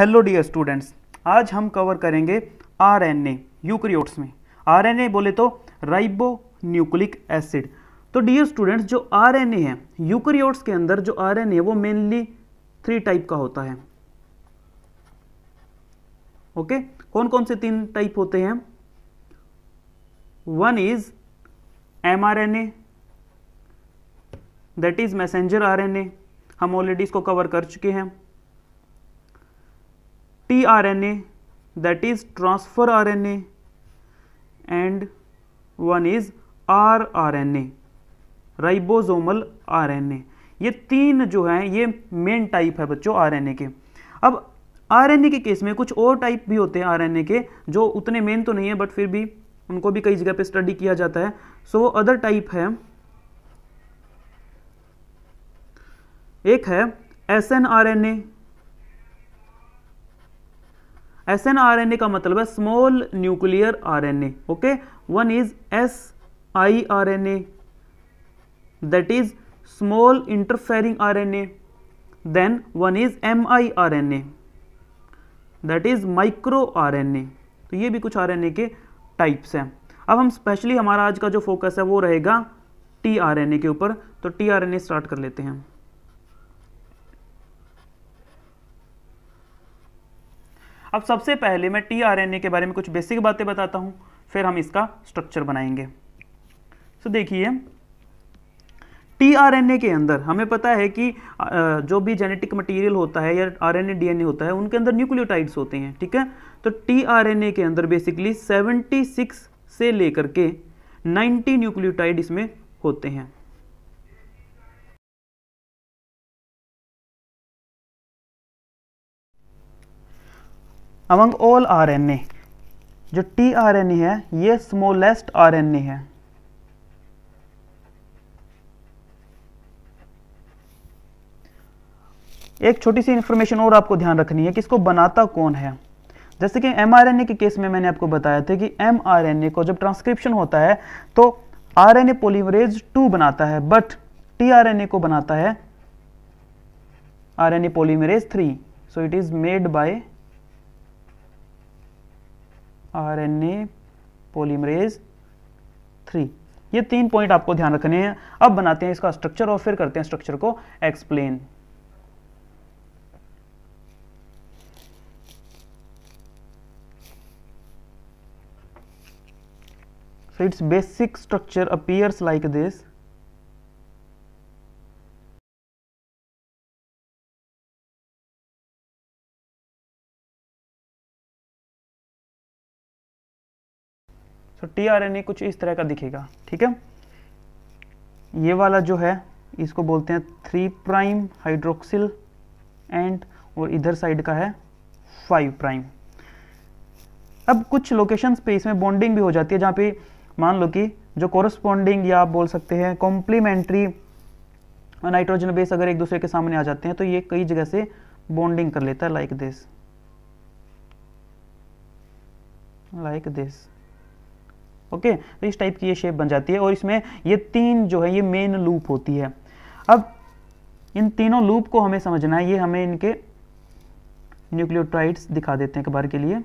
hello dear students आज हम cover करेंगे आरएनए यूक्रियोट्स में आरएनए बोले तो राइबो न्यूक्लिक एसिड तो डियर स्टूडेंट्स जो आरएनए है यूक्रियोट्स के अंदर जो आरएनए है वो मेनली थ्री टाइप का होता है ओके कौन कौन से तीन टाइप होते हैं one is mRNA that is messenger RNA हम ऑलरेडी इसको कवर कर चुके हैं T R R N N A that is transfer and one is R R N A ribosomal R N A ये तीन जो हैं ये मेन टाइप है बच्चों आरएनए के अब आरएनए के केस में कुछ और टाइप भी होते हैं आरएनए के जो उतने मेन तो नहीं है बट फिर भी उनको भी कई जगह पे स्टडी किया जाता है सो so, वो अदर टाइप है एक है S N R N A S N R N A का मतलब है small nuclear R N A okay one is S I R N A that is small interfering R N A then one is M I R N A that is micro R N A तो ये भी कुछ are N ए के types हैं अब हम specially हमारा आज का जो फोकस है वो रहेगा टी आर एन ए के ऊपर तो T R N A start कर लेते हैं अब सबसे पहले मैं ए के बारे में कुछ बेसिक बातें बताता हूँ फिर हम इसका स्ट्रक्चर बनाएंगे सो so, देखिए ए के अंदर हमें पता है कि जो भी जेनेटिक मटेरियल होता है या एन ए होता है उनके अंदर न्यूक्लियोटाइड्स होते हैं ठीक है तो ए के अंदर बेसिकली 76 से लेकर के 90 न्यूक्लियोटाइड इसमें होते हैं अमंग ऑल आरएनए जो टी आरएनए है ये स्मॉलेस्ट आरएनए है एक छोटी सी इंफॉर्मेशन और आपको ध्यान रखनी है कि इसको बनाता कौन है जैसे कि एमआरएनए के केस में मैंने आपको बताया था कि एमआरएनए को जब ट्रांसक्रिप्शन होता है तो आरएनए पॉलीमरेज टू बनाता है बट टीआरएनए को बनाता है RNA polymerase three so it is made by RNA polymerase three ये तीन पॉइंट आपको ध्यान रखने हैं अब बनाते हैं इसका स्ट्रक्चर और फिर करते हैं स्ट्रक्चर को explain its basic structure appears like this so N A कुछ इस तरह का दिखेगा ठीक है ये वाला जो है इसको बोलते हैं थ्री प्राइम हाइड्रोक्सिल एंड और इधर साइड का है फाइव प्राइम अब कुछ लोकेशन पे इसमें बॉन्डिंग भी हो जाती है जहां पे मान लो कि जो कोरस्पॉन्डिंग या आप बोल सकते हैं कॉम्प्लीमेंट्री नाइट्रोजन बेस अगर एक दूसरे के सामने आ जाते हैं तो ये कई जगह से बॉन्डिंग कर लेता है like this like this okay तो इस टाइप की ये शेप बन जाती है और इसमें ये तीन जो है ये मेन लूप होती है अब इन तीनों लूप को हमें समझना है ये हमें इनके न्यूक्लियोट्राइड्स दिखा देते हैं कबार के लिए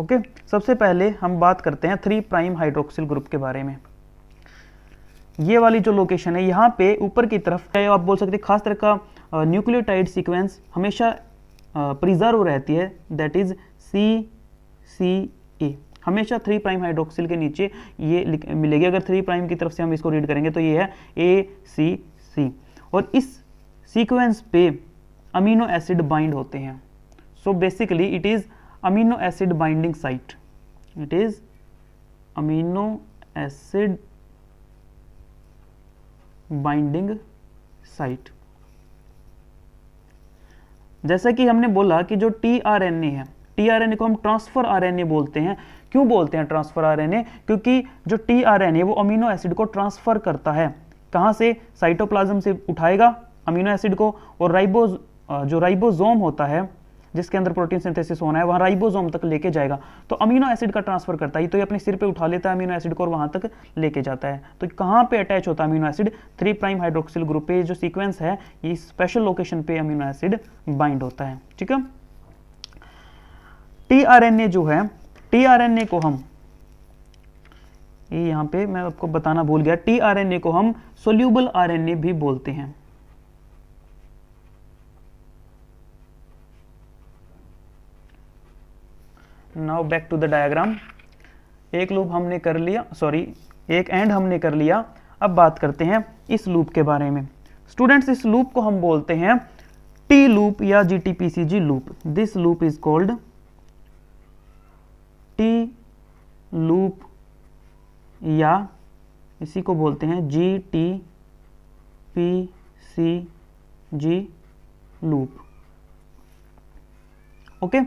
ओके सबसे पहले हम बात करते हैं थ्री प्राइम हाइड्रोक्सिल ग्रुप के बारे में ये वाली जो लोकेशन है यहाँ पे ऊपर की तरफ आप बोल सकते हैं खास तरह का न्यूक्लियोटाइड सीक्वेंस हमेशा प्रिजर्व रहती है दैट इज सी सी ए हमेशा थ्री प्राइम हाइड्रोक्सिल के नीचे ये मिलेगी अगर थ्री प्राइम की तरफ से हम इसको रीड करेंगे तो ये है ए सी सी और इस सीक्वेंस पे अमीनो एसिड बाइंड होते हैं so basically it is amino acid binding site it is amino acid binding site जैसा कि हमने बोला कि जो टी आर एन ए है टी आर एन ए को हम ट्रांसफर आर एन ए बोलते हैं क्यों बोलते हैं ट्रांसफर आर एन ए क्योंकि जो टी आर एन ए वो अमीनो एसिड को ट्रांसफर करता है कहाँ से साइटोप्लाज्म से उठाएगा अमीनो एसिड को और राइबो जो राइबोजोम होता है जिसके अंदर प्रोटीन सिंथेसिस होना है वहां राइबोसोम तक लेके जाएगा तो अमीनो एसिड का ट्रांसफर करता है तो ये अपने सिर पे उठा लेता है अमीनो एसिड को और वहां तक लेके जाता है तो कहां पे अटैच होता है amino acid three prime hydroxyl group पे जो सीक्वेंस है ये स्पेशल लोकेशन पे अमीनो एसिड बाइंड होता है ठीक है टीआरएनए जो है टीआरएनए को हम ये यहाँ पे मैं आपको बताना भूल गया टीआरएनए को हम सोल्यूबल आरएनए भी बोलते हैं now back to the diagram एक लूप हमने कर लिया सॉरी एक एंड हमने कर लिया अब बात करते हैं इस लूप के बारे में स्टूडेंट्स इस लूप को हम बोलते हैं टी लूप या G T P C G loop this loop is called T loop या इसी को बोलते हैं G T P C G loop okay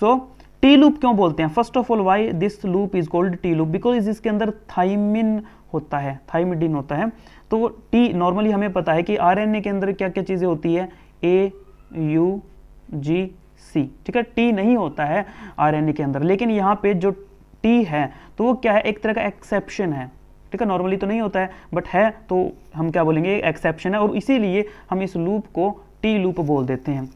so T loop क्यों बोलते हैं first of all why this loop is called T loop because इसके अंदर थाइमिन होता है थाइमिडिन होता है तो वो टी नॉर्मली हमें पता है कि आर के अंदर क्या क्या चीज़ें होती है ए यू जी सी ठीक है टी नहीं होता है आर के अंदर लेकिन यहाँ पे जो टी है तो वो क्या है एक तरह का एक्सेप्शन है ठीक है नॉर्मली तो नहीं होता है बट है तो हम क्या बोलेंगे एक्सेप्शन है और इसीलिए हम इस लूप को टी लूप बोल देते हैं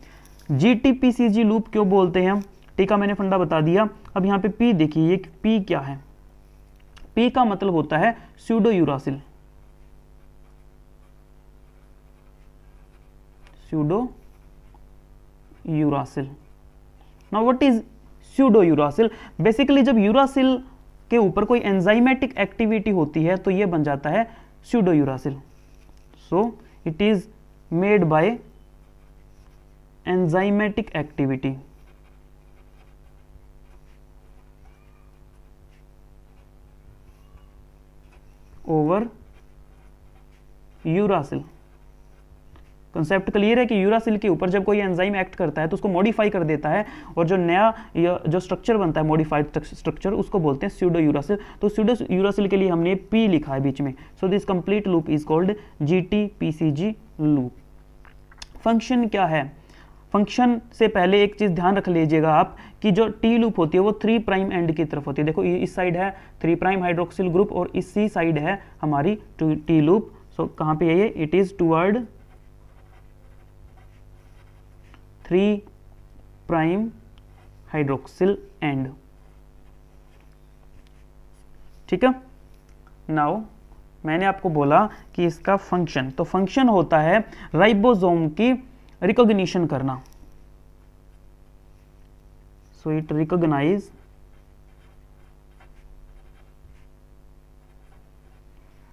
G T P C G loop क्यों बोलते हैं का मैंने फंडा बता दिया अब यहाँ पे पी देखिए पी क्या है पी का मतलब होता है pseudo uracil pseudo uracil now what is pseudo uracil basically जब यूरासिल के ऊपर कोई एंजाइमेटिक एक्टिविटी होती है तो यह बन जाता है pseudo uracil so it is made by enzymatic activity over uracil concept clear है कि यूरासिल के ऊपर जब कोई एंजाइम एक्ट करता है तो उसको मॉडिफाई कर देता है और जो नया जो स्ट्रक्चर बनता है मॉडिफाइड स्ट्रक्चर उसको बोलते हैं स्यूडो यूरासिल तो स्यूडो यूरासिल के लिए हमने पी लिखा है बीच में so this complete loop is called G T P C G loop function क्या है फंक्शन से पहले एक चीज़ ध्यान रख लीजिएगा आप कि जो टी लूप होती है वो थ्री प्राइम एंड की तरफ होती है देखो इस साइड है थ्री प्राइम हाइड्रोक्सिल ग्रुप और इसी साइड है हमारी टी लूप सो कहां पे है ये it is toward three prime hydroxyl end ठीक है नाउ मैंने आपको बोला कि इसका फंक्शन तो फंक्शन होता है राइबोसोम की रिकॉग्निशन करना सो इट रिकॉग्नाइज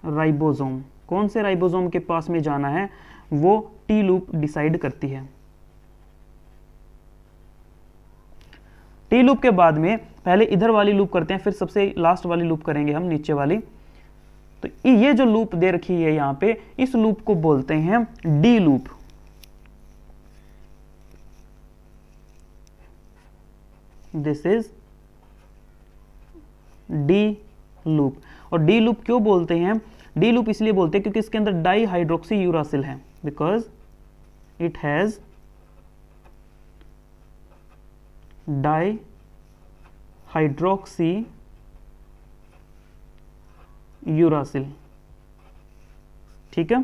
राइबोसोम कौन से राइबोसोम के पास में जाना है वो टी लूप डिसाइड करती है टी लूप के बाद में पहले इधर वाली लूप करते हैं फिर सबसे लास्ट वाली लूप करेंगे हम नीचे वाली तो ये जो लूप दे रखी है यहां पे इस लूप को बोलते हैं D loop this is D loop और डी लूप क्यों बोलते हैं डी लूप इसलिए बोलते हैं क्योंकि इसके अंदर डाई हाइड्रोक्सी यूरासिल है because it has di hydroxy uracil ठीक है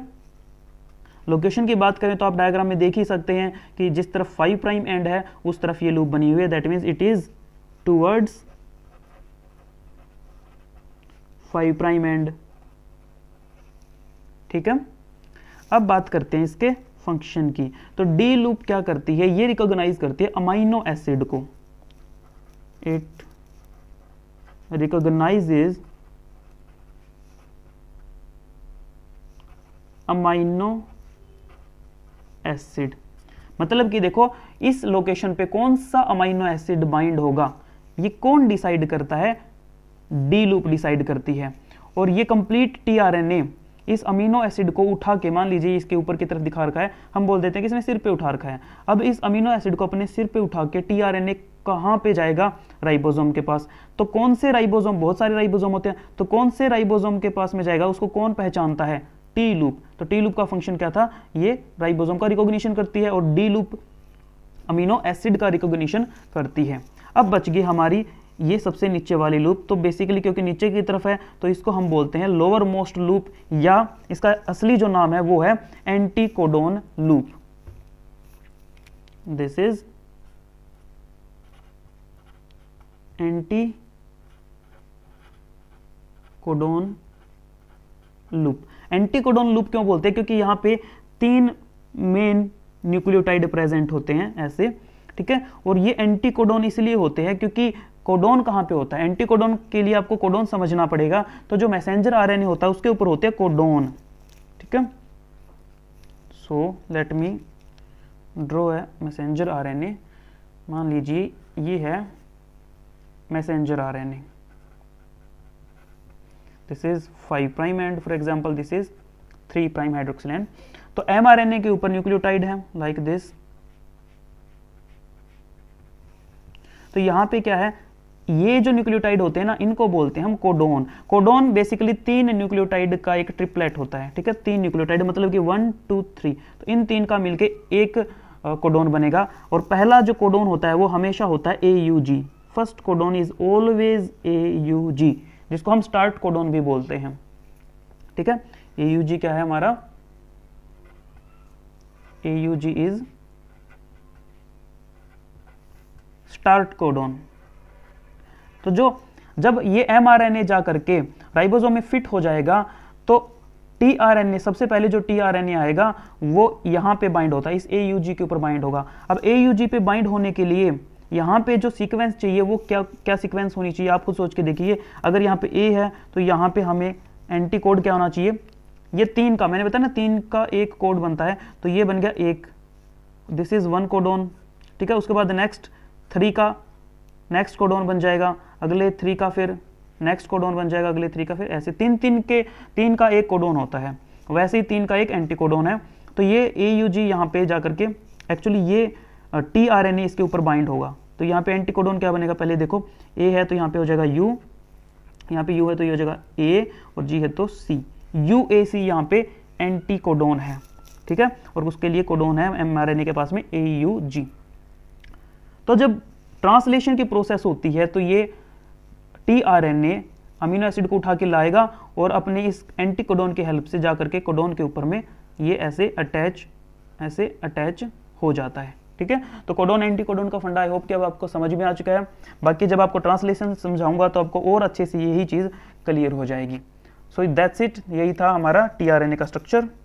लोकेशन की बात करें तो आप डायग्राम में देख ही सकते हैं कि जिस तरफ फाइव प्राइम एंड है उस तरफ ये लूप बनी हुई है that means it is towards five prime end ठीक है अब बात करते हैं इसके फंक्शन की तो डी लूप क्या करती है ये रिकॉग्नाइज करती है अमाइनो एसिड को इट रिकॉग्नाइजेज अमाइनो एसिड मतलब कि देखो इस लोकेशन पे कौन सा अमाइनो एसिड बाइंड होगा ये कौन डिसाइड करता है डी लूप डिसाइड करती है और ये कंप्लीट टीआरएनए इस अमीनो एसिड को उठा के मान लीजिए इसके ऊपर की तरफ दिखा रखा है हम बोल देते हैं कि इसने सिर पे उठा रखा है अब इस अमीनो एसिड को अपने सिर पे उठा के टी आर एन ए कहाँ पे जाएगा राइबोसोम के पास तो कौन से राइबोसोम बहुत सारे राइबोसोम होते हैं तो कौन से राइबोसोम के पास में जाएगा उसको कौन पहचानता है टी लूप तो टी लूप का फंक्शन क्या था ये राइबोसोम का रिकॉग्निशन करती है और डी लूप अमीनो एसिड का रिकॉग्निशन करती है अब बच गई हमारी ये सबसे नीचे वाली लूप तो बेसिकली क्योंकि नीचे की तरफ है तो इसको हम बोलते हैं लोअर मोस्ट लूप या इसका असली जो नाम है वो है anticodon loop this is anticodon loop anticodon loop क्यों बोलते हैं क्योंकि यहाँ पे तीन मेन न्यूक्लियोटाइड प्रेजेंट होते हैं ऐसे ठीक है और ये एंटीकोडोन इसलिए होते हैं क्योंकि कोडोन कहाँ पे होता है एंटीकोडोन के लिए आपको कोडोन समझना पड़ेगा तो जो मैसेंजर आरएनए होता है उसके ऊपर होते हैं कोडोन ठीक है सो लेट मी ड्रो है मैसेंजर आरएनए मान लीजिए ये है messenger a this is five prime end for example this is three prime hydroxyl end तो mRNA के ऊपर न्यूक्लियोटाइड है लाइक like दिस तो यहां पे क्या है ये जो न्यूक्लियोटाइड होते हैं ना इनको बोलते हैं हम कोडोन कोडोन बेसिकली तीन न्यूक्लियोटाइड का एक ट्रिपलेट होता है ठीक है तीन न्यूक्लियोटाइड मतलब कि वन टू थ्री तो इन तीन का मिलके एक कोडोन बनेगा और पहला जो कोडोन होता है वो हमेशा होता है A U G first codon is always A U G जिसको हम स्टार्ट कोडोन भी बोलते हैं ठीक है एयूजी क्या है हमारा ए इज स्टार्ट कोडोन तो जो जब ये एम आर एन ए जा करके राइबोजो में फिट हो जाएगा तो टी आर एन ए सबसे पहले जो टी आर एन ए आएगा वो यहां पे बाइंड होता है इस ए के ऊपर बाइंड होगा अब ए पे बाइंड होने के लिए यहाँ पे जो सीक्वेंस चाहिए वो क्या क्या सीक्वेंस होनी चाहिए आप खुद सोच के देखिए अगर यहाँ पे ए है तो यहाँ पे हमें एंटी कोड क्या होना चाहिए ये तीन का मैंने बताया ना तीन का एक कोड बनता है तो ये बन गया एक दिस इज़ वन कोडोन ठीक है उसके बाद नेक्स्ट थ्री का नेक्स्ट कोडोन बन जाएगा अगले थ्री का फिर नेक्स्ट कोडोन बन जाएगा अगले थ्री का फिर ऐसे तीन तीन के तीन का एक कोडोन होता है वैसे ही तीन का एक एंटी कोडोन है तो ये ए यू जी यहाँ पे जा करके एक्चुअली ये टी आर एन ए इसके ऊपर बाइंड होगा तो यहाँ पे एंटीकोडोन क्या बनेगा पहले देखो ए है तो यहाँ पे हो जाएगा यू यहाँ पे यू है तो ये हो जाएगा ए और जी है तो सी यू ए सी यहाँ पे एंटीकोडोन है ठीक है और उसके लिए कोडोन है एम आर एन ए के पास में ए यू जी तो जब ट्रांसलेशन की प्रोसेस होती है तो ये T R N A amino acid को उठा के लाएगा और अपने इस एंटीकोडोन के हेल्प से जा करके कोडोन के ऊपर में ये ऐसे अटैच ऐसे अटैच हो जाता है ठीक है तो कोडोन एंटी कोडोन का फंडा आई होप कि अब आपको समझ में आ चुका है बाकी जब आपको ट्रांसलेशन समझाऊंगा तो आपको और अच्छे से यही चीज़ क्लियर हो जाएगी सो दैट्स इट यही था हमारा टी का स्ट्रक्चर